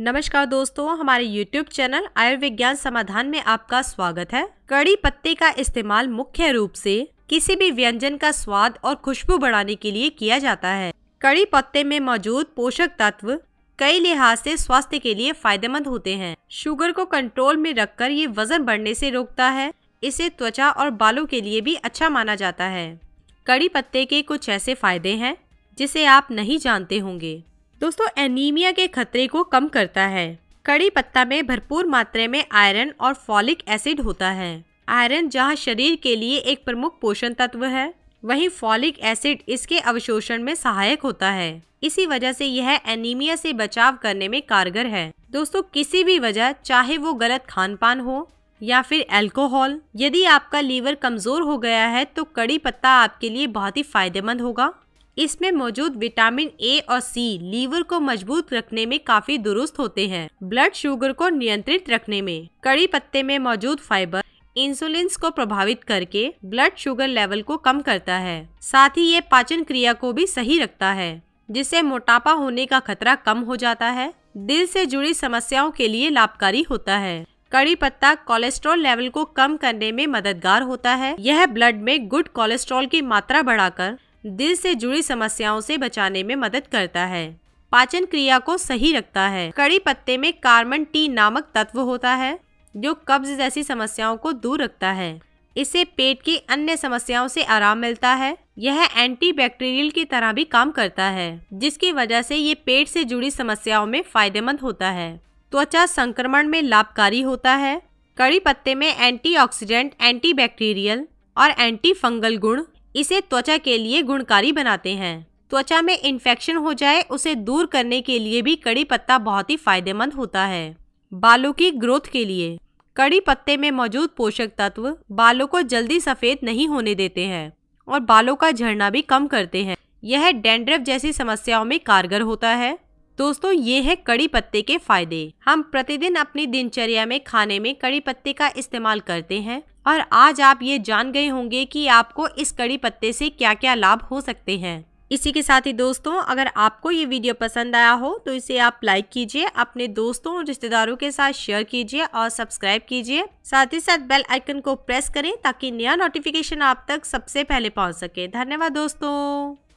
नमस्कार दोस्तों हमारे YouTube चैनल आयुर्विज्ञान समाधान में आपका स्वागत है कड़ी पत्ते का इस्तेमाल मुख्य रूप से किसी भी व्यंजन का स्वाद और खुशबू बढ़ाने के लिए किया जाता है कड़ी पत्ते में मौजूद पोषक तत्व कई लिहाज से स्वास्थ्य के लिए फायदेमंद होते हैं शुगर को कंट्रोल में रखकर ये वजन बढ़ने से रोकता है इसे त्वचा और बालों के लिए भी अच्छा माना जाता है कड़ी पत्ते के कुछ ऐसे फायदे हैं जिसे आप नहीं जानते होंगे दोस्तों एनीमिया के खतरे को कम करता है कड़ी पत्ता में भरपूर मात्रा में आयरन और फॉलिक एसिड होता है आयरन जहाँ शरीर के लिए एक प्रमुख पोषण तत्व है वहीं फॉलिक एसिड इसके अवशोषण में सहायक होता है इसी वजह से यह एनीमिया से बचाव करने में कारगर है दोस्तों किसी भी वजह चाहे वो गलत खान पान हो या फिर अल्कोहल यदि आपका लीवर कमजोर हो गया है तो कड़ी पत्ता आपके लिए बहुत ही फायदेमंद होगा इसमें मौजूद विटामिन ए और सी लीवर को मजबूत रखने में काफी दुरुस्त होते हैं ब्लड शुगर को नियंत्रित रखने में कड़ी पत्ते में मौजूद फाइबर इंसुलिन को प्रभावित करके ब्लड शुगर लेवल को कम करता है साथ ही ये पाचन क्रिया को भी सही रखता है जिससे मोटापा होने का खतरा कम हो जाता है दिल से जुड़ी समस्याओं के लिए लाभकारी होता है कड़ी पत्ता कोलेस्ट्रॉल लेवल को कम करने में मददगार होता है यह ब्लड में गुड कोलेस्ट्रॉल की मात्रा बढ़ाकर दिल से जुड़ी समस्याओं से बचाने में मदद करता है पाचन क्रिया को सही रखता है कड़ी पत्ते में कार्बन टी नामक तत्व होता है जो कब्ज जैसी समस्याओं को दूर रखता है इससे पेट की अन्य समस्याओं से आराम मिलता है यह एंटीबैक्टीरियल की तरह भी काम करता है जिसकी वजह से ये पेट से जुड़ी समस्याओं में फायदेमंद होता है त्वचा संक्रमण में लाभकारी होता है कड़ी पत्ते में एंटीऑक्सीडेंट, एंटीबैक्टीरियल और एंटी फंगल गुण इसे त्वचा के लिए गुणकारी बनाते हैं त्वचा में इन्फेक्शन हो जाए उसे दूर करने के लिए भी कड़ी पत्ता बहुत ही फायदेमंद होता है बालों की ग्रोथ के लिए कड़ी पत्ते में मौजूद पोषक तत्व बालों को जल्दी सफ़ेद नहीं होने देते हैं और बालों का झड़ना भी कम करते हैं यह डेंड्रव जैसी समस्याओं में कारगर होता है दोस्तों ये है कड़ी पत्ते के फायदे हम प्रतिदिन अपनी दिनचर्या में खाने में कड़ी पत्ते का इस्तेमाल करते हैं और आज आप ये जान गए होंगे कि आपको इस कड़ी पत्ते से क्या क्या लाभ हो सकते हैं इसी के साथ ही दोस्तों अगर आपको ये वीडियो पसंद आया हो तो इसे आप लाइक कीजिए अपने दोस्तों और रिश्तेदारों के साथ शेयर कीजिए और सब्सक्राइब कीजिए साथ ही साथ बेल आइकन को प्रेस करें ताकि नया नोटिफिकेशन आप तक सबसे पहले पहुंच सके धन्यवाद दोस्तों